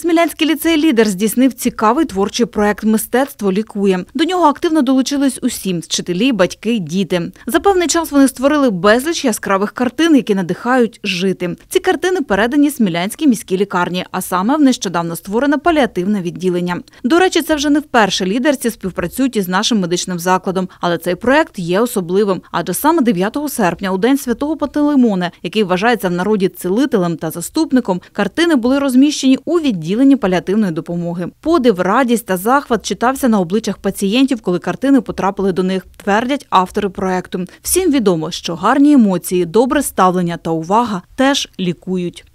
Смілянський ліцей лідер здійснив цікавий творчий проект Мистецтво лікує. До нього активно долучились усі вчителі, батьки, діти. За певний час вони створили безліч яскравих картин, які надихають жити. Ці картини передані Смілянській міській лікарні, а саме в нещодавно створене паліативне відділення. До речі, це вже не вперше лідерці співпрацюють із нашим медичним закладом, але цей проект є особливим. Адже саме 9 серпня, у день святого Пантелеймона, який вважається в народі цілителем та заступником, картини були розміщені у відділенні відділенні паліативної допомоги. Подив, радість та захват читався на обличчях пацієнтів, коли картини потрапили до них. Твердять автори проекту. Всім відомо, що гарні емоції, добре ставлення та увага теж лікують.